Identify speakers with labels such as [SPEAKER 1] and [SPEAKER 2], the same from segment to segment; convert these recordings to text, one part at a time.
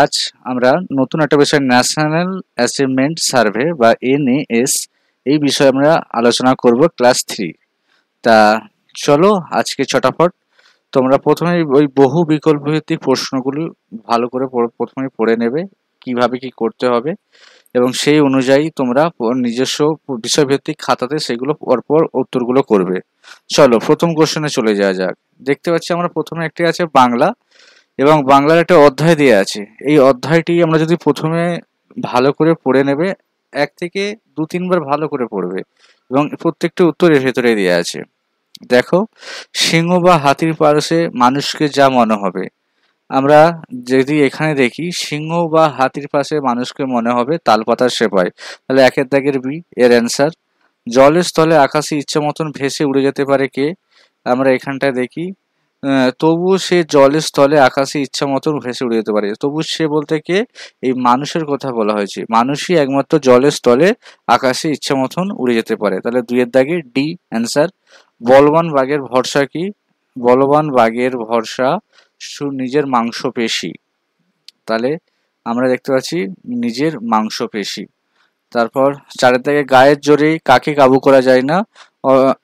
[SPEAKER 1] আজ আমরা নতুন একটা বিষয় ন্যাশনাল অ্যাচিভমেন্ট সার্ভে বা এনএএস এই বিষয়ে আমরা আলোচনা করব ক্লাস থ্রি তা চলো আজকে ছটাফট তোমরা প্রথমে ওই বহু বিকল্প ভিত্তিক প্রশ্নগুলি ভালো করে প্রথমে পড়ে নেবে কিভাবে কি করতে হবে এবং সেই অনুযায়ী তোমরা নিজস্ব বিষয়ভিত্তিক খাতাতে সেগুলো পরপর উত্তরগুলো করবে চলো প্রথম কোশ্চেনে চলে যাওয়া যাক দেখতে পাচ্ছি আমরা প্রথমে একটি আছে বাংলা এবং বাংলার একটা অধ্যায় দেওয়া আছে এই অধ্যায়টি আমরা যদি প্রথমে ভালো করে পড়ে নেবে এক থেকে দু তিনবার ভালো করে পড়বে এবং প্রত্যেকটা উত্তরের ভেতরে দেওয়া আছে দেখো সিংহ বা হাতির পারসে মানুষকে যা মনে হবে আমরা যদি এখানে দেখি সিংহ বা হাতির পাশে মানুষকে মনে হবে তালপাতার সেপায় তাহলে একের দাগের বি এর অ্যান্সার জলের স্থলে আকাশে ইচ্ছে মতন ভেসে উড়ে যেতে পারে কে আমরা এখানটায় দেখি তবু সে জলের স্থলে আকাশে ইচ্ছা মতন ভেসে উড়ে যেতে পারে তবু সে বলতে কে এই মানুষের কথা বলা হয়েছে মানুষই একমাত্র জলের স্থলে আকাশে ইচ্ছা মতন উড়ে যেতে পারে তাহলে দুইয়ের দাগে ডি অ্যান্সার বলবান বাঘের ভরসা কি বলবান বাঘের ভরসা নিজের মাংস পেশি তাহলে আমরা দেখতে পাচ্ছি নিজের মাংস পেশি তারপর চারের দিকে গায়ের জোরে কাকে কাবু করা যায় না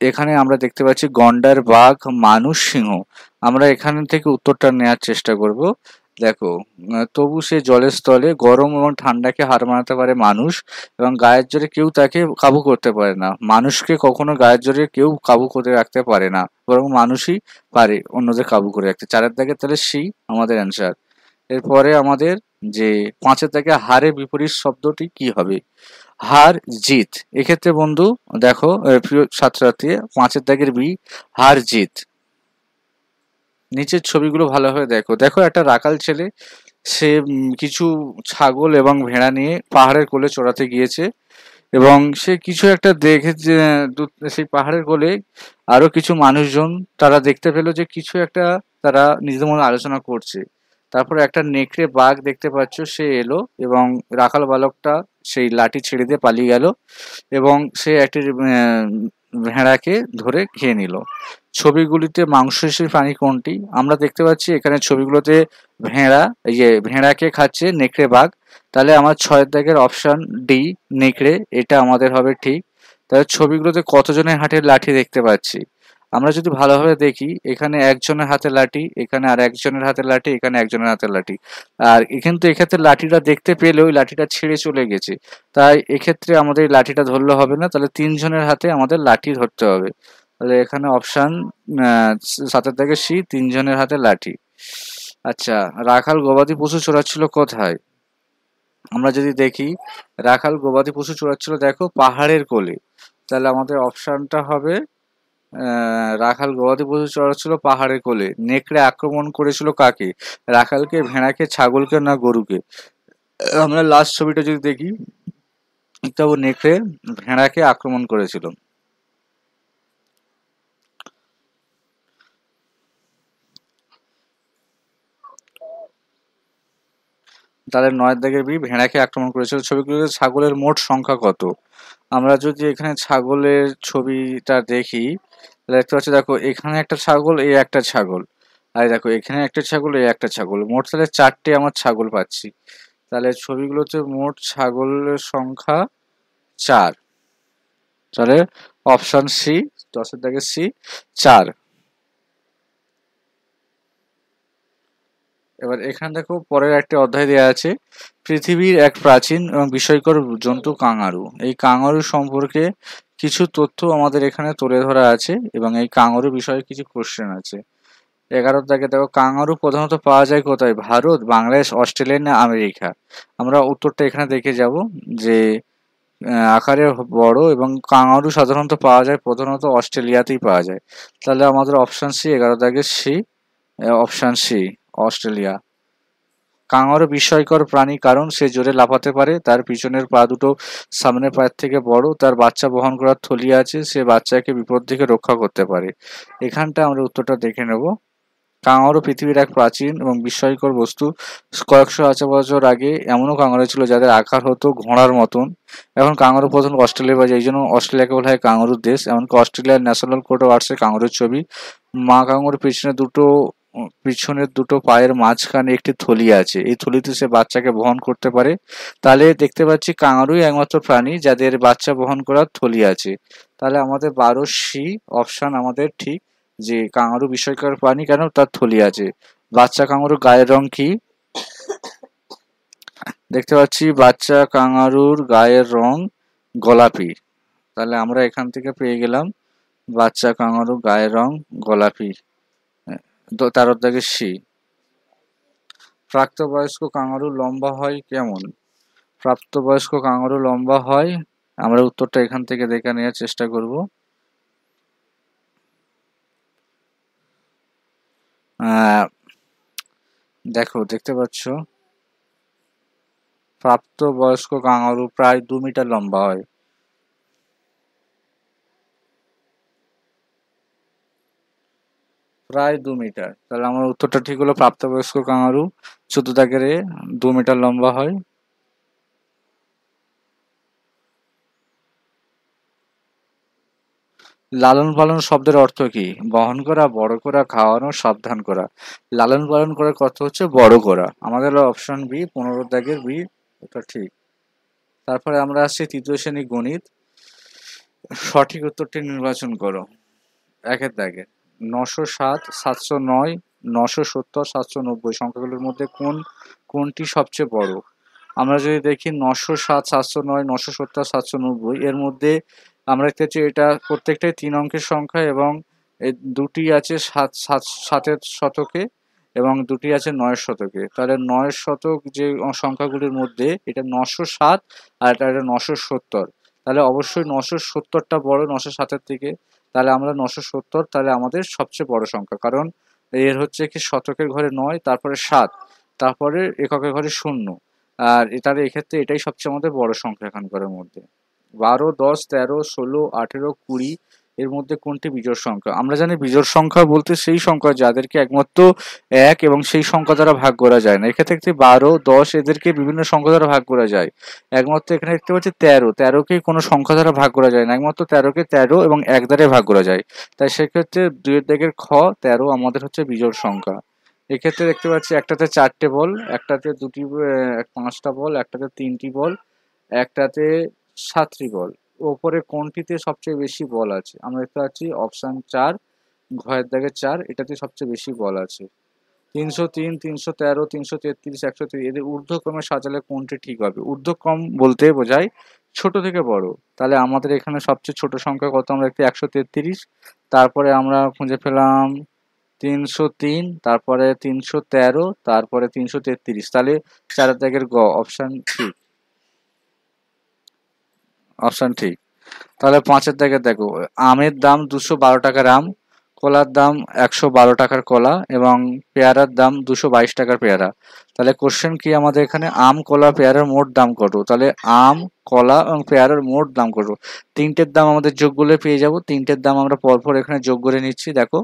[SPEAKER 1] এখানে আমরা দেখতে পাচ্ছি গন্ডার বাঘ মানুষ সিংহ আমরা এখান থেকে উত্তরটা নেওয়ার চেষ্টা করব দেখো তবু সে জলের স্থলে গরম এবং ঠান্ডাকে হার মানাতে পারে মানুষ এবং গায়ের জোরে কেউ তাকে কাবু করতে পারে না মানুষকে কখনো গায়ের জোরে কেউ কাবু করে রাখতে পারে না বরং মানুষই পারে অন্যদের কাবু করে রাখতে চারের দাগে তাহলে সেই আমাদের অ্যান্সার এরপরে আমাদের যে পাঁচের দাগে হারে বিপরীত শব্দটি কি হবে হার জিত এক্ষেত্রে বন্ধু দেখো প্রিয় ছাত্রছাত্রী পাঁচের দাগের বি হার জিত নিচের ছবিগুলো ভালোভাবে দেখো দেখো একটা রাকাল ছেলে সে কিছু ছাগল এবং ভেড়া নিয়ে পাহাড়ের কোলে চড়াতে গিয়েছে এবং সে কিছু একটা দেখে সেই পাহাড়ের কোলে আরো কিছু মানুষজন তারা দেখতে পেলো যে কিছু একটা তারা নিজেদের মধ্যে আলোচনা করছে তারপরে একটা নেকড়ে বাঘ দেখতে পাচ্ছ সে এলো এবং রাখাল বালকটা সেই লাঠি ছেড়ে দিয়ে পালিয়ে গেল এবং সে একটি ভেড়াকে ধরে খেয়ে নিল ছবিগুলিতে মাংসশীর প্রাণী কোনটি আমরা দেখতে পাচ্ছি এখানে ছবিগুলোতে ভেড়া ইয়ে ভেড়াকে খাচ্ছে নেকড়ে বাঘ তাহলে আমার ছয় দাগের অপশান ডি নেকড়ে এটা আমাদের হবে ঠিক তাহলে ছবিগুলোতে কতজনের হাটের লাঠি দেখতে পাচ্ছি আমরা যদি ভালোভাবে দেখি এখানে একজনের হাতে লাঠি এখানে আর একজনের হাতে লাঠি এখানে একজনের হাতে লাঠি আর কিন্তু এক্ষেত্রে লাঠিটা দেখতে পেলেও ওই লাঠিটা ছিঁড়ে চলে গেছে তাই এক্ষেত্রে আমাদের লাঠিটা ধরলে হবে না তাহলে তিনজনের হাতে আমাদের লাঠি ধরতে হবে তাহলে এখানে অপশান সাতের থেকে সি তিনজনের হাতে লাঠি আচ্ছা রাখাল গবাদি পশু চোরাচ্ছিল কোথায় আমরা যদি দেখি রাখাল গবাদি পশু চোরাচ্ছিল দেখো পাহাড়ের কোলে তাহলে আমাদের অপশানটা হবে রাখাল গবাদি পশু চড়াচ্ছিল পাহাড়ের কোলে নেকড়ে আক্রমণ করেছিল কাকে রাখালকে ভেড়াকে ছাগলকে না গরুকে আমরা লাস্ট ছবিটা যদি দেখি তবু নেকড়ে ভেড়াকে আক্রমণ করেছিল তাদের নয় দাগের বি ভেড়াকে আক্রমণ করেছিল ছবিগুলোতে ছাগলের মোট সংখ্যা কত আমরা যদি এখানে ছাগলের ছবিটা দেখি তাহলে দেখতে পাচ্ছ দেখো এখানে একটা ছাগল এই একটা ছাগল আর দেখো এখানে একটা ছাগল এই একটা ছাগল মোট তাহলে চারটে আমার ছাগল পাচ্ছি তাহলে ছবিগুলো হচ্ছে মোট ছাগলের সংখ্যা চার তাহলে অপশান সি দশের দাগে সি চার এবার এখানে দেখো পরের একটা অধ্যায় দেওয়া আছে পৃথিবীর এক প্রাচীন এবং বিষয়কর জন্তু কাঙারু এই কাঙারু সম্পর্কে কিছু তথ্য আমাদের এখানে তুলে ধরা আছে এবং এই কাঙ্গারু বিষয়ে কিছু কোশ্চেন আছে এগারো তাকে দেখো কাঙ্গারু প্রধানত পাওয়া যায় কোথায় ভারত বাংলাদেশ অস্ট্রেলিয়া না আমেরিকা আমরা উত্তরটা এখানে দেখে যাব যে আকারে বড় এবং কাঙ্গারু সাধারণত পাওয়া যায় প্রধানত অস্ট্রেলিয়াতেই পাওয়া যায় তাহলে আমাদের অপশান সি এগারো তাকে C option C Australia kangaroo বিস্ময়কর প্রাণী কারণ সে জোরে লাফাতে পারে তার পিছনের পা দুটো সামনের পায়ের থেকে বড় তার বাচ্চা বহন করার থলি আছে সে বাচ্চাকে বিপদ থেকে রক্ষা করতে পারে এখানটা আমরা উত্তরটা দেখে নেব কাঙারও পৃথিবীর এক প্রাচীন এবং বিস্ময়কর বস্তু কয়েকশো হাজার বছর আগে এমনও কাঙারো ছিল যাদের আকার হতো ঘোড়ার মতন এখন কাঙর প্রধান অস্ট্রেলিয়া বাজে এই জন্য অস্ট্রেলিয়াকে বলা হয় কাঙরুর দেশ এমনকি অস্ট্রেলিয়ার ন্যাশনাল কোর্ট অফ আর্টসে কাঙরের ছবি মা কাঙর পিছনে দুটো পিছনের দুটো পায়ের মাঝখানে একটি থলি আছে এই থলিতে সে বাচ্চাকে বহন করতে পারে তাহলে দেখতে পাচ্ছি কাঙারুই একমাত্র প্রাণী যাদের বাচ্চা বহন করার থলি আছে তাহলে আমাদের বারো সি অপশান আমাদের ঠিক যে কাঙারু বিষয়কর প্রাণী কেন তার থলি আছে বাচ্চা কাঙারু গায়ের রং কি দেখতে পাচ্ছি বাচ্চা কাঙারুর গায়ের রং গোলাপি তাহলে আমরা এখান থেকে পেয়ে গেলাম বাচ্চা কাঙারু গায়ের রং গোলাপি তার অর্ধাঙ্গের সি প্রাপ্তবয়স্ক কাঙারু লম্বা হয় কেমন প্রাপ্তবয়স্ক কাঙারু লম্বা হয় আমরা উত্তরটা এখান থেকে দেখে নেওয়ার চেষ্টা করব দেখো দেখতে পাচ্ছ প্রাপ্তবয়স্ক কাঙারু প্রায় দু মিটার লম্বা হয় প্রায় দু মিটার তাহলে আমার উত্তরটা ঠিক হলো প্রাপ্তবয়স্ক কাঙারু চোদ্দ দাগের এ দু মিটার লম্বা হয় লালন পালন শব্দের অর্থ কি বহন করা বড় করা খাওয়ানো সাবধান করা লালন পালন করার কথা হচ্ছে বড় করা আমাদের অপশন বি পনেরো দাগের বি ওটা ঠিক তারপরে আমরা আসছি তৃতীয় শ্রেণী গণিত সঠিক উত্তরটি নির্বাচন করো একের দাগের নশো সাত সাতশো নয় নশো সত্তর সাতশো নব্বই সংখ্যাগুলোর মধ্যে কোন কোনটি সবচেয়ে বড় আমরা যদি দেখি নশো সাত সাতশো নয় নশো সত্তর সাতশো নব্বই এর মধ্যে আমরা দেখতে পাচ্ছি এটা প্রত্যেকটাই তিন অঙ্কের সংখ্যা এবং দুটি আছে সাত সাত সাতের শতকে এবং দুটি আছে নয় শতকে তাহলে নয় শতক যে সংখ্যাগুলির মধ্যে এটা নশো সাত আর এটা নশো সত্তর তাহলে অবশ্যই নশো সত্তরটা বড় নশো সাতের থেকে তাহলে আমরা নশো সত্তর তাহলে আমাদের সবচেয়ে বড় সংখ্যা কারণ এর হচ্ছে কি শতকের ঘরে নয় তারপরে সাত তারপরে এককের ঘরে শূন্য আর তাহলে এক্ষেত্রে এটাই সবচেয়ে আমাদের বড় সংখ্যা এখানকারের মধ্যে বারো দশ তেরো ষোলো আঠেরো কুড়ি এর মধ্যে কোনটি বিজোড় সংখ্যা আমরা জানি বিজোড় সংখ্যা বলতে সেই সংখ্যা যাদেরকে একমাত্র এক এবং সেই সংখ্যা দ্বারা ভাগ করা যায় না এক্ষেত্রে একটি বারো দশ এদেরকে বিভিন্ন সংখ্যা দ্বারা ভাগ করা যায় একমাত্র এখানে দেখতে পাচ্ছি তেরো তেরোকে কোনো সংখ্যা দ্বারা ভাগ করা যায় না একমাত্র তেরোকে তেরো এবং এক দ্বারা ভাগ করা যায় তাই সেক্ষেত্রে দুইয়ের দিকের খ তেরো আমাদের হচ্ছে বিজোড় সংখ্যা এক্ষেত্রে দেখতে পাচ্ছি একটাতে চারটে বল একটাতে দুটি পাঁচটা বল একটাতে তিনটি বল একটাতে সাতটি বল ওপরে কোনটিতে সবচেয়ে বেশি বল আছে আমরা দেখতে পাচ্ছি অপশান চার ঘয়ের দাগে চার এটাতে সবচেয়ে বেশি বল আছে তিনশো তিন তিনশো তেরো তিনশো তেত্রিশ একশো তিরিশ এদের ঊর্ধ্বক্রমে সাজালে কোনটি ঠিক হবে ঊর্ধ্বক্রম বলতে বোঝায় ছোট থেকে বড় তাহলে আমাদের এখানে সবচেয়ে ছোট সংখ্যা কত আমরা দেখতে একশো তেত্রিশ তারপরে আমরা খুঁজে পেলাম তিনশো তিন তারপরে তিনশো তেরো তারপরে তিনশো তেত্রিশ তাহলে চার দাগের গ অপশান ঠিক অপশান ঠিক তাহলে পাঁচের দিকে দেখো আমের দাম দুশো বারো টাকার আম কলার দাম একশো বারো টাকার কলা এবং পেয়ারার দাম দুশো বাইশ টাকার পেয়ারা তাহলে কোশ্চেন কি আমাদের এখানে আম কলা পেয়ারার মোট দাম কত তাহলে আম কলা এবং পেয়ারার মোট দাম কত তিনটের দাম আমাদের যোগ করলে পেয়ে যাব তিনটের দাম আমরা পরপর এখানে যোগ করে নিচ্ছি দেখো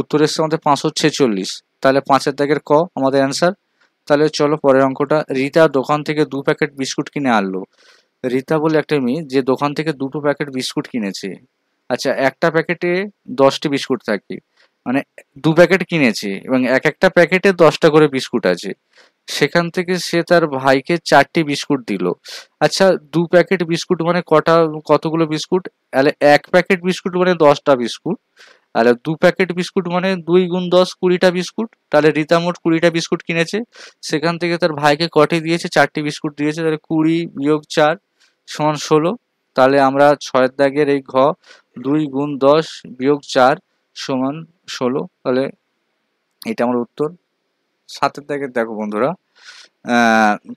[SPEAKER 1] উত্তর এসছে আমাদের পাঁচশো ছেচল্লিশ তাহলে পাঁচের দাগের ক আমাদের অ্যান্সার তাহলে চলো পরের অঙ্কটা রিতা দোকান থেকে দু প্যাকেট বিস্কুট কিনে আনলো রীতা বলে একটা মেয়ে যে দোকান থেকে দুটো প্যাকেট বিস্কুট কিনেছে আচ্ছা একটা প্যাকেটে দশটি বিস্কুট থাকে মানে দু প্যাকেট কিনেছে এবং এক একটা প্যাকেটে দশটা করে বিস্কুট আছে সেখান থেকে সে তার ভাইকে চারটি বিস্কুট দিল আচ্ছা দু প্যাকেট বিস্কুট মানে কটা কতগুলো বিস্কুট তাহলে এক প্যাকেট বিস্কুট মানে দশটা বিস্কুট তাহলে দু প্যাকেট বিস্কুট মানে দুই গুণ দশ কুড়িটা বিস্কুট তাহলে রীতা মোট কুড়িটা বিস্কুট কিনেছে সেখান থেকে তার ভাইকে কটি দিয়েছে চারটি বিস্কুট দিয়েছে তাহলে কুড়ি বিয়োগ চার সমান ষোলো তাহলে আমরা ছয়ের দাগের এই ঘ দুই গুণ দশ বিয়োগ চার সমান ষোলো তাহলে এটা আমার উত্তর সাতের দাগের দেখো বন্ধুরা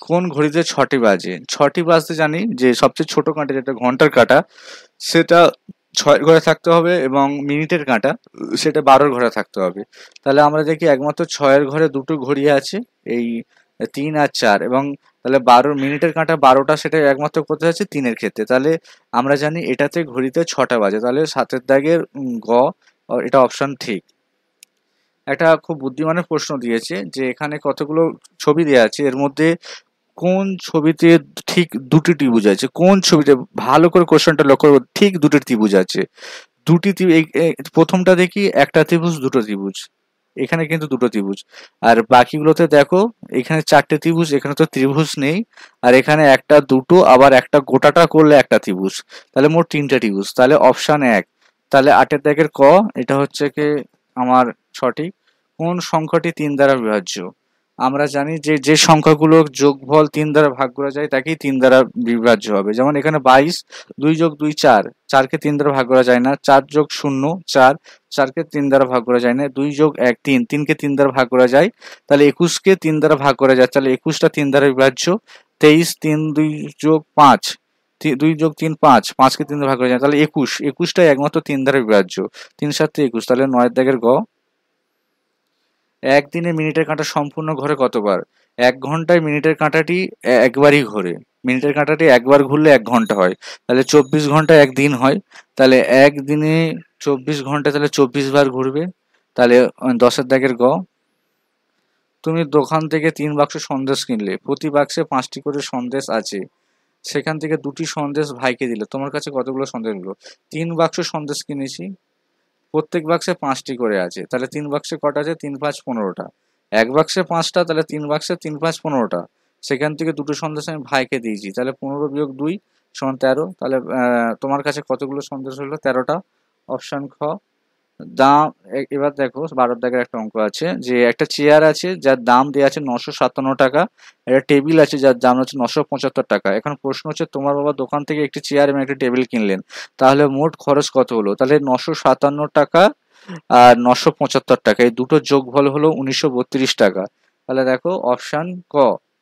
[SPEAKER 1] কোন ঘড়িতে ছটি বাজে ছটি বাজতে জানি যে সবচেয়ে ছোট কাঁটা যেটা ঘন্টার কাঁটা সেটা ছয়ের ঘরে থাকতে হবে এবং মিনিটের কাঁটা সেটা বারোর ঘরে থাকতে হবে তাহলে আমরা দেখি একমাত্র ছয়ের ঘরে দুটো ঘড়ি আছে এই তিন আর চার এবং তাহলে বারো মিনিটের কাঁটা বারোটা সেটা একমাত্র করতে যাচ্ছে তিনের ক্ষেত্রে তাহলে আমরা জানি এটাতে ঘড়িতে ছটা বাজে তাহলে সাতের দাগের গ এটা অপশান ঠিক একটা খুব বুদ্ধিমানের প্রশ্ন দিয়েছে যে এখানে কতগুলো ছবি দেওয়া আছে এর মধ্যে কোন ছবিতে ঠিক দুটি ত্রিভুজ আছে কোন ছবিতে ভালো করে কোশ্চেনটা লক্ষ্য করবো ঠিক দুটি ত্রিভুজ আছে দুটি প্রথমটা দেখি একটা ত্রিভুজ দুটো ত্রিভুজ এখানে কিন্তু দুটো ত্রিভুজ আর বাকিগুলোতে দেখো এখানে চারটে ত্রিভুজ এখানে তো ত্রিভুজ নেই আর এখানে একটা দুটো আবার একটা গোটাটা করলে একটা ত্রিভুজ তাহলে মোট তিনটা ত্রিভুজ তাহলে অপশান এক তাহলে আটের দাগের ক এটা হচ্ছে কি আমার সঠিক কোন সংখ্যাটি তিন দ্বারা বিভাজ্য আমরা জানি যে যে সংখ্যাগুলো যোগফল তিন দ্বারা ভাগ করা যায় তাকেই তিন দ্বারা বিভাজ্য হবে যেমন এখানে বাইশ দুই যোগ দুই চার চারকে তিন দ্বারা ভাগ করা যায় না চার যোগ শূন্য চার চারকে তিন দ্বারা ভাগ করা যায় না দুই যোগ এক তিন তিনকে তিন দ্বারা ভাগ করা যায় তাহলে একুশকে তিন দ্বারা ভাগ করা যায় তাহলে একুশটা তিন দ্বারা বিভাজ্য তেইশ তিন দুই যোগ পাঁচ দুই যোগ তিন পাঁচ পাঁচকে তিন দ্বারা ভাগ করা যায় তাহলে একুশ একুশটাই একমাত্র তিন দ্বারা বিভাজ্য তিন থেকে একুশ তাহলে নয়ের দাগের গ একদিনে মিনিটের কাঁটা সম্পূর্ণ ঘোরে কতবার এক ঘন্টায় মিনিটের কাঁটাটি একবারই ঘোরে মিনিটের কাঁটাটি একবার ঘুরলে এক ঘন্টা হয় তাহলে চব্বিশ ঘন্টা একদিন হয় তাহলে একদিনে চব্বিশ ঘন্টা তাহলে চব্বিশ বার ঘুরবে তাহলে দশের দাগের গ তুমি দোকান থেকে তিন বাক্স সন্দেশ কিনলে প্রতি বাক্সে পাঁচটি করে সন্দেশ আছে সেখান থেকে দুটি সন্দেশ ভাইকে দিলে তোমার কাছে কতগুলো সন্দেশ হলো তিন বাক্স সন্দেশ কিনেছি প্রত্যেক বাক্সে পাঁচটি করে আছে তাহলে তিন বাক্সে কটা আছে তিন পাঁচ পনেরোটা এক বাক্সে পাঁচটা তাহলে তিন বাক্সে তিন পাঁচ পনেরোটা সেখান থেকে দুটো সন্দেশ আমি ভাইকে দিয়েছি তাহলে পনেরো বিয়োগ দুই সমান তেরো তাহলে তোমার কাছে কতগুলো সন্দেশ হলো তেরোটা অপশান খ দাম এবার দেখো বারোর দাগের একটা অঙ্ক আছে যে একটা চেয়ার আছে যার দাম দেওয়া আছে নশো সাতান্ন টাকা একটা টেবিল আছে যার দাম হচ্ছে নশো পঁচাত্তর টাকা এখন প্রশ্ন হচ্ছে তোমার বাবা দোকান থেকে একটি চেয়ার এবং একটা টেবিল কিনলেন তাহলে মোট খরচ কত হলো তাহলে নশো সাতান্ন টাকা আর নশো পঁচাত্তর টাকা এই দুটো যোগফল হলো উনিশশো বত্রিশ টাকা তাহলে দেখো অপশান ক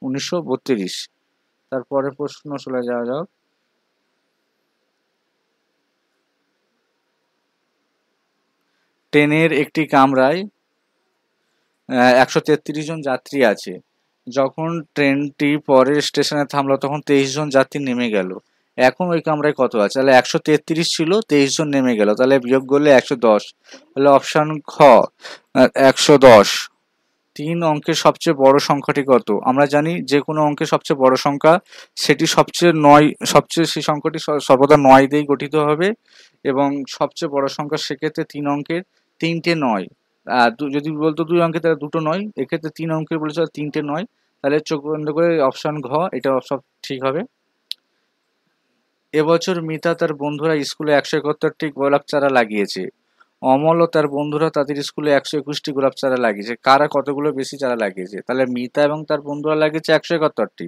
[SPEAKER 1] উনিশশো বত্রিশ তারপরে প্রশ্ন চলে যাওয়া যাও ট্রেনের একটি কামরায় একশো তেত্রিশ জন যাত্রী আছে যখন ট্রেনটি পরের স্টেশনে থামলো তখন তেইশ জন যাত্রী নেমে গেল এখন ওই কামরায় কত আছে তাহলে একশো তেত্রিশ ছিল তেইশ জন নেমে গেল তাহলে বিয়োগ করলে একশো দশ তাহলে অপশান খ একশো দশ তিন অঙ্কের সবচেয়ে বড় সংখ্যাটি কত আমরা জানি যে কোনো অঙ্কের সবচেয়ে বড় সংখ্যা সেটি সবচেয়ে নয় সবচেয়ে সেই সংখ্যাটি সর্বদা নয় দিয়েই গঠিত হবে এবং সবচেয়ে বড় সংখ্যা সেক্ষেত্রে তিন অঙ্কের তিনটে নয় যদি বলতো দুই অঙ্কে তাহলে দুটো নয় এক্ষেত্রে তিন অঙ্কের বলেছে তিনটে নয় তাহলে চোখ বন্ধ করে অপশান ঘ এটা সব ঠিক হবে এবছর মিতা তার বন্ধুরা স্কুলে একশো একাত্তরটি গোলাপ চারা লাগিয়েছে অমল ও তার বন্ধুরা তাদের স্কুলে একশো একুশটি গোলাপ চারা লাগিয়েছে কারা কতগুলো বেশি চারা লাগিয়েছে তাহলে মিতা এবং তার বন্ধুরা লাগিয়েছে একশো একাত্তরটি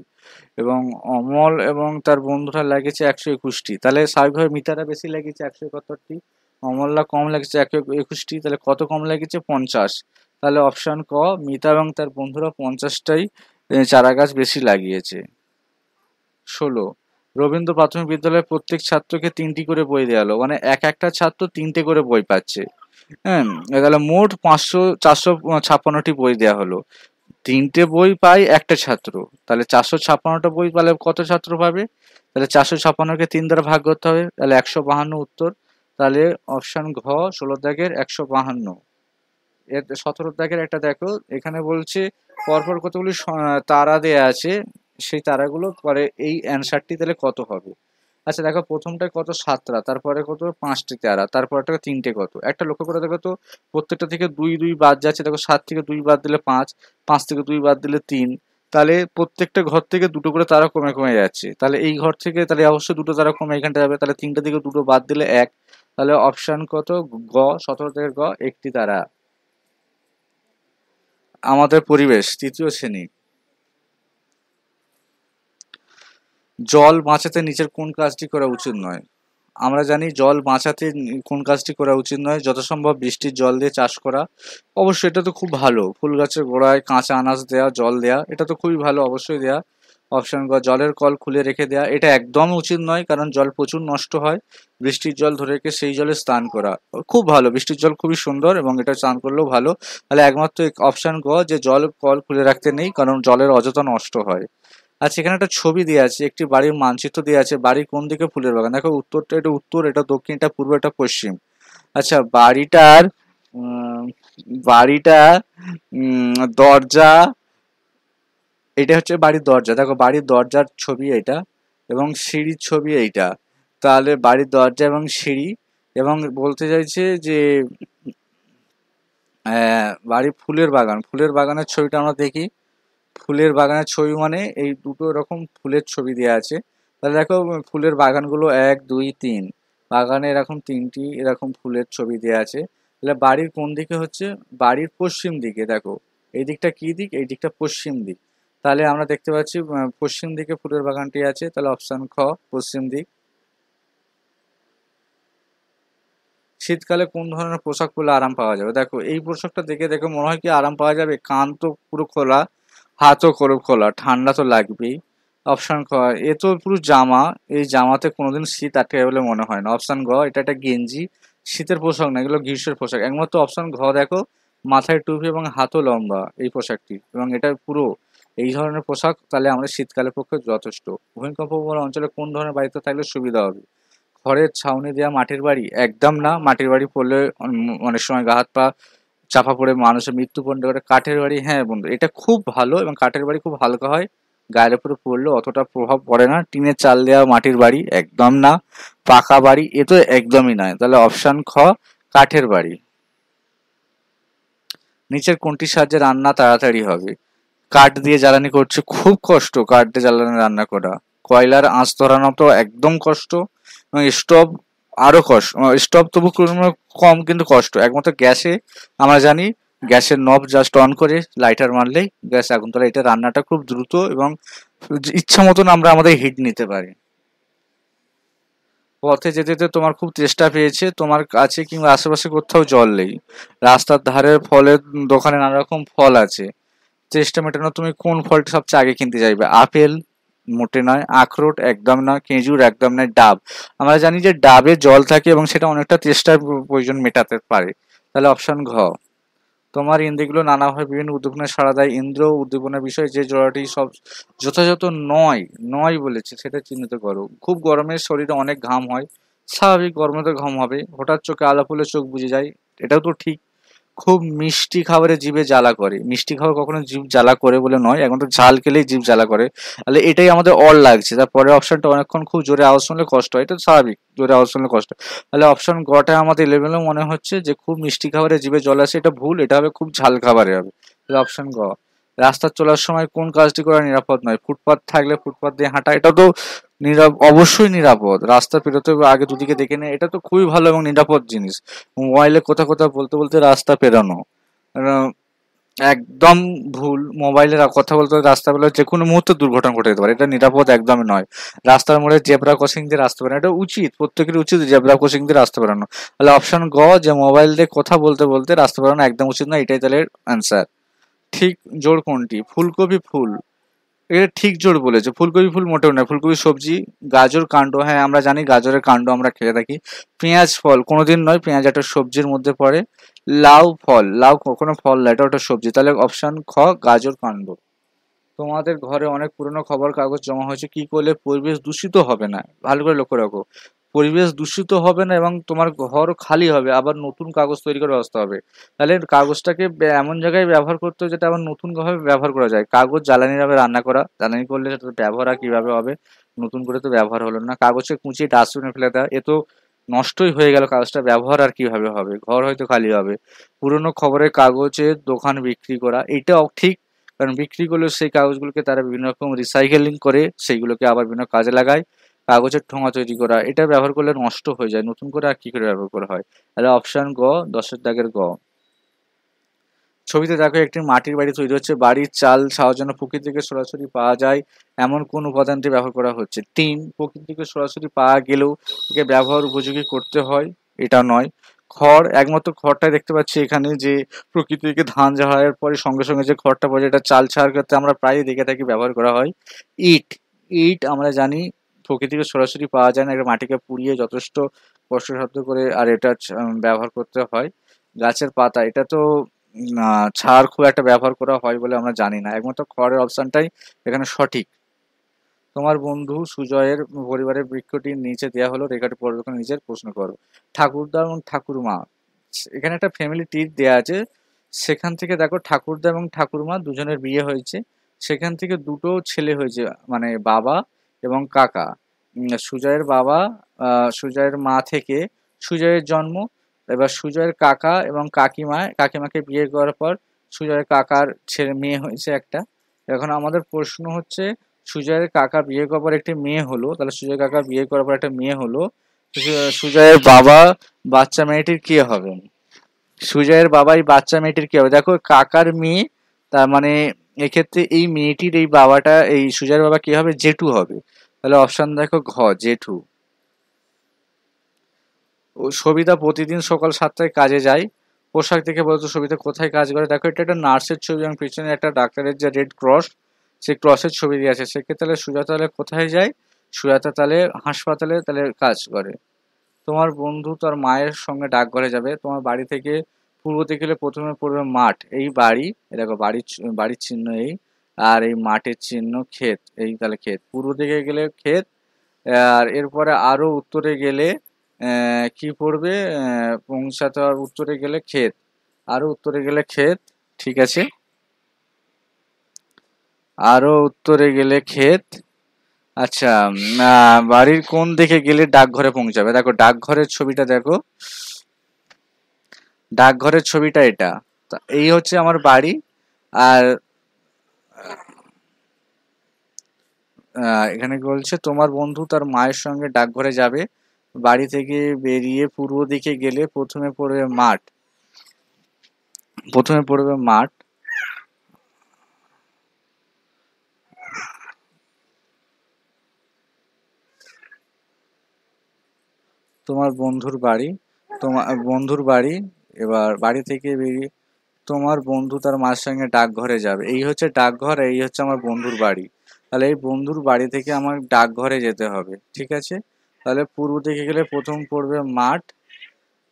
[SPEAKER 1] এবং অমল এবং তার বন্ধুরা লাগিয়েছে একশো একুশটি তাহলে স্বাভাবিকভাবে মিতারা বেশি লাগিয়েছে একশো একাত্তরটি অমল্লা কম লাগছে একশো একুশটি তাহলে কত কম লেগেছে পঞ্চাশ তাহলে অপশান ক মিতা এবং তার বন্ধুরা পঞ্চাশটাই চারা গাছ বেশি লাগিয়েছে ষোলো রবীন্দ্র প্রাথমিক বিদ্যালয়ের প্রত্যেক ছাত্রকে তিনটি করে বই দেওয়া হলো মানে এক একটা ছাত্র তিনটে করে বই পাচ্ছে হ্যাঁ তাহলে মোট পাঁচশো চারশো ছাপ্পান্নটি বই দেওয়া হলো তিনটে বই পায় একটা ছাত্র তাহলে চারশো ছাপ্পান্নটা বই পালে কত ছাত্র পাবে তাহলে চারশো ছাপ্পান্নকে তিন দ্বারা ভাগ করতে হবে তাহলে একশো বাহান্ন উত্তর তাহলে অপশান ঘ ষোলো দ্যাগের একশো বাহান্ন এর সতেরো দ্যাগের একটা দেখো এখানে বলছে পরপর কতগুলি তারা দেয়া আছে সেই তারাগুলো পরে এই অ্যান্সারটি তাহলে কত হবে আচ্ছা দেখো প্রথমটা কত সাতটা তারপরে কত পাঁচটি তারা তারপরে তিনটে কত একটা লক্ষ্য করে দেখো তো প্রত্যেকটা থেকে দুই দুই বাদ যাচ্ছে দেখো সাত থেকে দুই বাদ দিলে পাঁচ পাঁচ থেকে দুই বাদ দিলে তিন তাহলে প্রত্যেকটা ঘর থেকে দুটো করে তারা কমে কমে যাচ্ছে তাহলে এই ঘর থেকে তাহলে অবশ্যই দুটো তারা কমে এখানটা যাবে তাহলে তিনটা থেকে দুটো বাদ দিলে এক তাহলে অপশান কত গ সতেরো থেকে গ একটি তারা আমাদের পরিবেশ তৃতীয় শ্রেণী জল বাঁচাতে নিচের কোন কাজটি করা উচিত নয় আমরা জানি জল বাঁচাতে কোন কাজটি করা উচিত নয় যথাসম্ভব বৃষ্টির জল দিয়ে চাষ করা অবশ্যই এটা তো খুব ভালো ফুল গাছের গোড়ায় কাঁচা আনাজ দেয়া জল দেয়া এটা তো খুবই ভালো অবশ্যই দেয়া অপশন গ জলের কল খুলে রেখে দেয়া এটা একদম উচিত নয় কারণ জল প্রচুর নষ্ট হয় বৃষ্টির জল ধরে রেখে সেই জলে স্নান করা খুব ভালো বৃষ্টির জল খুবই সুন্দর এবং এটা স্নান করলেও ভালো তাহলে একমাত্র অপশান গ যে জল কল খুলে রাখতে নেই কারণ জলের অযথা নষ্ট হয় আর সেখানে একটা ছবি দেওয়া আছে একটি বাড়ির মানচিত্র দেওয়া আছে বাড়ির কোন দিকে ফুলের বাগান দেখো উত্তরটা এটা উত্তর এটা দক্ষিণ এটা পূর্ব এটা পশ্চিম আচ্ছা বাড়িটার বাড়িটা দরজা এটা হচ্ছে বাড়ির দরজা দেখো বাড়ির দরজার ছবি এটা এবং সিঁড়ির ছবি এইটা তাহলে বাড়ির দরজা এবং সিঁড়ি এবং বলতে চাইছে যে বাড়ির ফুলের বাগান ফুলের বাগানের ছবিটা আমরা দেখি ফুলের বাগানের ছবি মানে এই দুটো এরকম ফুলের ছবি দেওয়া আছে তাহলে দেখো ফুলের বাগানগুলো এক দুই তিন বাগানে এরকম তিনটি এরকম ফুলের ছবি দেওয়া আছে তাহলে বাড়ির কোন দিকে হচ্ছে বাড়ির পশ্চিম দিকে দেখো এই দিকটা কী দিক এই দিকটা পশ্চিম দিক তাহলে আমরা দেখতে পাচ্ছি পশ্চিম দিকে ফুলের বাগানটি আছে তাহলে অপশান খ পশ্চিম দিক শীতকালে কোন ধরনের পোশাক পরলে আরাম পাওয়া যাবে দেখো এই পোশাকটা দেখে দেখো মনে হয় কি আরাম পাওয়া যাবে কান তো পুরো খোলা হাতও করে খোলা ঠান্ডা তো লাগবেই অপশান ক এ তো পুরো জামা এই জামাতে কোনোদিন শীত আটকে বলে মনে হয় না অপশান গ এটা একটা গেঞ্জি শীতের পোশাক না এগুলো গ্রীষ্মের পোশাক একমাত্র অপশান ঘ দেখো মাথায় টুপি এবং হাতও লম্বা এই পোশাকটি এবং এটা পুরো এই ধরনের পোশাক তাহলে আমাদের শীতকালের পক্ষে যথেষ্ট ভূমিকম্প অঞ্চলে কোন ধরনের বাড়িতে থাকলে সুবিধা হবে ঘরের ছাউনি দেওয়া মাটির বাড়ি একদম না মাটির বাড়ি পড়লে অনেক সময় গা হাত পা চাপা পড়ে মানুষের মৃত্যুপণ্ড করে কাঠের বাড়ি হ্যাঁ বন্ধু এটা খুব ভালো এবং কাঠের বাড়ি খুব হালকা হয় গায়ের উপরে পড়লে অতটা প্রভাব পড়ে না টিনের চাল দেওয়া মাটির বাড়ি একদম না পাকা বাড়ি এ তো একদমই নয় তাহলে অপশান খ কাঠের বাড়ি নিচের কোনটির সাহায্যে রান্না তাড়াতাড়ি হবে কাঠ দিয়ে জ্বালানি করছে খুব কষ্ট কাঠ দিয়ে জ্বালানি রান্না করা কয়লার আঁচ ধরানো তো একদম কষ্ট এবং স্টোভ আরও কষ্ট স্টোভ তবু কম কিন্তু কষ্ট একমাত্র গ্যাসে আমরা জানি গ্যাসের নব জাস্ট অন করে লাইটার মারলেই গ্যাস আগুন তোলা এটা রান্নাটা খুব দ্রুত এবং ইচ্ছা মতন আমরা আমাদের হিট নিতে পারি পথে যেতে যেতে তোমার খুব চেষ্টা পেয়েছে তোমার কাছে কিংবা আশেপাশে কোথাও জল নেই রাস্তার ধারের ফলের দোকানে নানা রকম ফল আছে চেষ্টা মেটানো তুমি কোন ফলটা সবচেয়ে আগে কিনতে চাইবে আপেল মোটে নয় আখরোট একদম নয় খেজুর একদম নয় ডাব আমরা জানি যে ডাবে জল থাকে এবং সেটা অনেকটা তেষ্টার প্রয়োজন মেটাতে পারে তাহলে অপশন ঘ তোমার ইন্দ্রিগুলো নানাভাবে বিভিন্ন উদ্দীপনা সাড়া দেয় ইন্দ্র উদ্দীপনা বিষয়ে যে জোড়াটি সব যথাযথ নয় নয় বলেছে সেটা চিহ্নিত করো খুব গরমের শরীরে অনেক ঘাম হয় স্বাভাবিক গরমে তো ঘাম হবে হঠাৎ চোখে আলাপ হলে চোখ বুঝে যায় এটাও তো ঠিক খুব মিষ্টি খাবারে জিভে জ্বালা করে মিষ্টি খাবার কখনো জিভ জ্বালা করে বলে নয় এখন তো ঝাল খেলেই জিভ জ্বালা করে তাহলে এটাই আমাদের অর লাগছে তারপরে অপশনটা অনেকক্ষণ খুব জোরে আওয়াজ শুনলে কষ্ট হয় এটা স্বাভাবিক জোরে আওয়াজ শুনলে কষ্ট তাহলে অপশন গটা আমাদের ইলেভেনও মনে হচ্ছে যে খুব মিষ্টি খাবারে জিভে জল আসে এটা ভুল এটা হবে খুব ঝাল খাবারে হবে অপশন গ রাস্তা চলার সময় কোন কাজটি করা নিরাপদ নয় ফুটপাথ থাকলে ফুটপাথ দিয়ে হাঁটা এটা তো অবশ্যই নিরাপদ রাস্তা পেরোতে আগে দুদিকে দেখে নেয় এটা তো খুবই ভালো এবং নিরাপদ জিনিস মোবাইলে কোথা কোথা বলতে বলতে রাস্তা পেরোনো একদম ভুল মোবাইলে কথা বলতে রাস্তা বেলা যে কোনো মুহূর্তে দুর্ঘটনা ঘটে যেতে পারে এটা নিরাপদ একদমই নয় রাস্তার মোড়ে জেব্রা ক্রসিং দিয়ে রাস্তা বেরোনো এটা উচিত প্রত্যেকের উচিত জেব্রা ক্রসিং দিয়ে রাস্তা বেরোনো তাহলে অপশন গ যে মোবাইল দিয়ে কথা বলতে বলতে রাস্তা বেরোনো একদম উচিত না এটাই তাহলে অ্যান্সার ঠিক জোর কোনটি ফুলকপি ফুল এটা ঠিক জোড় বলেছে ফুলকপি ফুল মোটেও না ফুলকপি সবজি গাজর কাণ্ড হ্যাঁ আমরা জানি গাজরের কাণ্ড আমরা খেয়ে থাকি পেঁয়াজ ফল কোনোদিন নয় পেঁয়াজ একটা সবজির মধ্যে পড়ে লাউ ফল লাউ কখনো ফল না এটা একটা সবজি তাহলে অপশান খ গাজর কাণ্ড তোমাদের ঘরে অনেক পুরনো খবর কাগজ জমা হয়েছে কি করলে পরিবেশ দূষিত হবে না ভালো করে লক্ষ্য রাখো পরিবেশ দূষিত হবে না এবং তোমার ঘর খালি হবে আবার নতুন কাগজ তৈরি করার ব্যবস্থা হবে তাহলে কাগজটাকে এমন জায়গায় ব্যবহার করতে হবে যেটা আবার নতুনভাবে ব্যবহার করা যায় কাগজ জ্বালানিভাবে রান্না করা জ্বালানি করলে সেটা ব্যবহার আর কীভাবে হবে নতুন করে তো ব্যবহার হলো না কাগজকে কুঁচিয়ে ডাস্টবিনে ফেলে দেওয়া এ তো নষ্টই হয়ে গেল কাগজটা ব্যবহার আর কিভাবে হবে ঘর হয়তো খালি হবে পুরনো খবরের কাগজের দোকান বিক্রি করা এটাও ঠিক কারণ বিক্রি করলে সেই কাগজগুলোকে তারা বিভিন্ন রকম রিসাইকেলিং করে সেইগুলোকে আবার বিভিন্ন কাজে লাগায় কাগজের ঠোঙা তৈরি করা এটা ব্যবহার করলে নষ্ট হয়ে যায় নতুন করে আর কি করে ব্যবহার করা হয় তাহলে অপশান গ দশের দাগের গ ছবিতে দেখো একটি মাটির বাড়ি তৈরি হচ্ছে বাড়ির চাল সাহায্য প্রকৃতি থেকে সরাসরি পাওয়া যায় এমন কোন উপাদানটি ব্যবহার করা হচ্ছে তিন প্রকৃতি থেকে সরাসরি পাওয়া গেলেও একে ব্যবহার উপযোগী করতে হয় এটা নয় খড় একমাত্র খড়টাই দেখতে পাচ্ছি এখানে যে প্রকৃতি থেকে ধান ঝাড়াইয়ের পরে সঙ্গে সঙ্গে যে খড়টা পড়ে এটা চাল ছাড়ার ক্ষেত্রে আমরা প্রায়ই দেখে থাকি ব্যবহার করা হয় ইট ইট আমরা জানি প্রকৃতিকে সরাসরি পাওয়া যায় না এটা মাটিকে পুড়িয়ে যথেষ্ট কষ্টসাধ্য করে আর এটা ব্যবহার করতে হয় গাছের পাতা এটা তো ছাড় খুব একটা ব্যবহার করা হয় বলে আমরা জানি না একমাত্র খড়ের অপশানটাই এখানে সঠিক তোমার বন্ধু সুজয়ের পরিবারের বৃক্ষটির নিচে দেওয়া হলো রেখাটি পর্যবেক্ষণ নিজের প্রশ্ন করো ঠাকুরদা এবং ঠাকুরমা এখানে একটা ফ্যামিলি টির দেওয়া আছে সেখান থেকে দেখো ঠাকুরদা এবং ঠাকুরমা দুজনের বিয়ে হয়েছে সেখান থেকে দুটো ছেলে হয়েছে মানে বাবা এবং কাকা সুজয়ের বাবা সুজয়ের মা থেকে সুজয়ের জন্ম এবার সুজয়ের কাকা এবং কাকিমা কাকিমাকে বিয়ে করার পর সুজয়ের কাকার ছেলে মেয়ে হয়েছে একটা এখন আমাদের প্রশ্ন হচ্ছে সুজয়ের কাকা বিয়ে করার পর একটি মেয়ে হলো তাহলে সুজয় কাকা বিয়ে করার পর একটা মেয়ে হলো সুজয়ের বাবা বাচ্চা মেয়েটির কে হবে সুজয়ের বাবাই বাচ্চা মেয়েটির কি হবে দেখো কাকার মেয়ে তার মানে এক্ষেত্রে এই মেয়েটির এই বাবাটা এই সুজার বাবা কি হবে জেঠু হবে তাহলে অপশান দেখো ঘ জেঠু সবিতা প্রতিদিন সকাল সাতটায় কাজে যায় পোশাক থেকে বলতো সবিতা কোথায় কাজ করে দেখো এটা একটা নার্সের ছবি এবং পিছনে একটা ডাক্তারের যে রেড ক্রস সেই ক্রসের ছবি দিয়ে আছে সেক্ষেত্রে তাহলে সুজাতা তাহলে কোথায় যায় সুজাতা তাহলে হাসপাতালে তাহলে কাজ করে তোমার বন্ধু তার মায়ের সঙ্গে ডাকঘরে যাবে তোমার বাড়ি থেকে পূর্ব দিকে গেলে প্রথমে পড়বে মাঠ এই বাড়ি এ দেখো বাড়ির বাড়ির চিহ্ন এই আর এই মাঠের চিহ্ন ক্ষেত এই তাহলে ক্ষেত পূর্ব দিকে গেলে ক্ষেত আর এরপরে আরও উত্তরে গেলে কি পড়বে পৌঁছাতে উত্তরে গেলে ক্ষেত আরও উত্তরে গেলে ক্ষেত ঠিক আছে আরও উত্তরে গেলে ক্ষেত আচ্ছা বাড়ির কোন দিকে গেলে ডাকঘরে পৌঁছাবে দেখো ডাকঘরের ছবিটা দেখো ডাকঘরের ছবিটা এটা এই হচ্ছে আমার বাড়ি আর এখানে বলছে তোমার বন্ধু তার মায়ের সঙ্গে ডাকঘরে যাবে বাড়ি থেকে বেরিয়ে পূর্ব দিকে গেলে প্রথমে পড়বে মাঠ প্রথমে পড়বে মাঠ তোমার বন্ধুর বাড়ি তোমার বন্ধুর বাড়ি এবার বাড়ি থেকে বেরিয়ে তোমার বন্ধু তার মার সঙ্গে ডাকঘরে যাবে এই হচ্ছে ডাকঘর এই হচ্ছে আমার বন্ধুর বাড়ি তাহলে এই বন্ধুর বাড়ি থেকে আমার ডাকঘরে যেতে হবে ঠিক আছে তাহলে পূর্ব দিকে গেলে প্রথম পড়বে মাঠ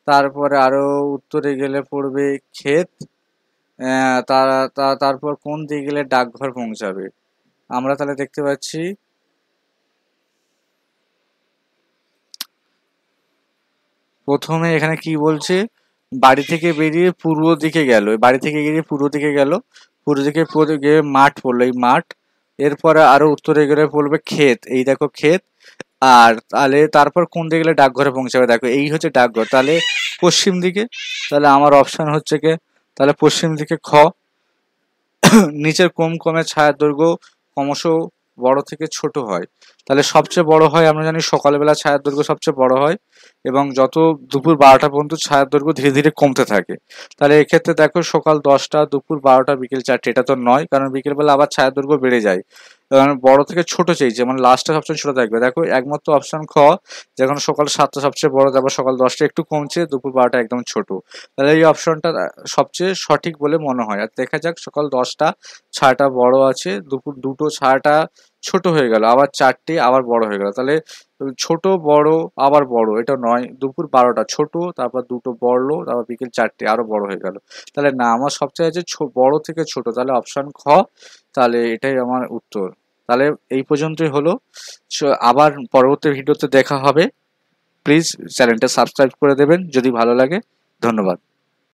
[SPEAKER 1] তারপরে আরও উত্তরে গেলে পড়বে ক্ষেত তারা তারপর কোন দিকে গেলে ডাকঘর পৌঁছাবে আমরা তাহলে দেখতে পাচ্ছি প্রথমে এখানে কি বলছে বাড়ি থেকে বেরিয়ে পূর্ব দিকে গেল বাড়ি থেকে বেরিয়ে পূর্ব দিকে গেল পূর্ব দিকে গিয়ে মাঠ পড়লো এই মাঠ এরপরে আরো উত্তরে গেলে পড়বে ক্ষেত এই দেখো ক্ষেত আর তাহলে তারপর কোন দিকে গেলে ডাকঘরে পৌঁছাবে দেখো এই হচ্ছে ডাকঘর তাহলে পশ্চিম দিকে তাহলে আমার অপশন হচ্ছে কে তাহলে পশ্চিম দিকে খ নিচের কম কমে ছায়া দৈর্ঘ্য ক্রমশ বড় থেকে ছোট হয় তাহলে সবচেয়ে বড় হয় আমরা জানি সকালবেলা ছায়ার দৈর্ঘ্য সবচেয়ে বড় হয় এবং যত দুপুর বারোটা পর্যন্ত ছায়ার দৈর্ঘ্য ধীরে ধীরে কমতে থাকে তাহলে এক্ষেত্রে দেখো সকাল দশটা দুপুর বারোটা বিকেল চারটে এটা তো নয় কারণ বিকেলবেলা আবার ছায়ার দৈর্ঘ্য বেড়ে যায় বড় থেকে ছোট চাইছে মানে লাস্টের সবচেয়ে ছোট থাকবে দেখো একমাত্র অপশন খ যখন সকাল সাতটা সবচেয়ে বড় তারপর সকাল দশটা একটু কমছে দুপুর বারোটা একদম ছোট তাহলে এই অপশনটা সবচেয়ে সঠিক বলে মনে হয় আর দেখা যাক সকাল দশটা ছাটা বড় আছে দুপুর দুটো ছাটা ছোট হয়ে গেল আবার চারটে আবার বড় হয়ে গেল তাহলে ছোট বড় আবার বড় এটা নয় দুপুর বারোটা ছোট তারপর দুটো বড় তারপর বিকেল চারটে আরও বড় হয়ে গেল তাহলে না আমার সবচেয়ে আছে বড় থেকে ছোট তাহলে অপশান খ তাহলে এটাই আমার উত্তর তাহলে এই পর্যন্তই হলো আবার পরবর্তী ভিডিওতে দেখা হবে প্লিজ চ্যানেলটা সাবস্ক্রাইব করে দেবেন যদি ভালো লাগে ধন্যবাদ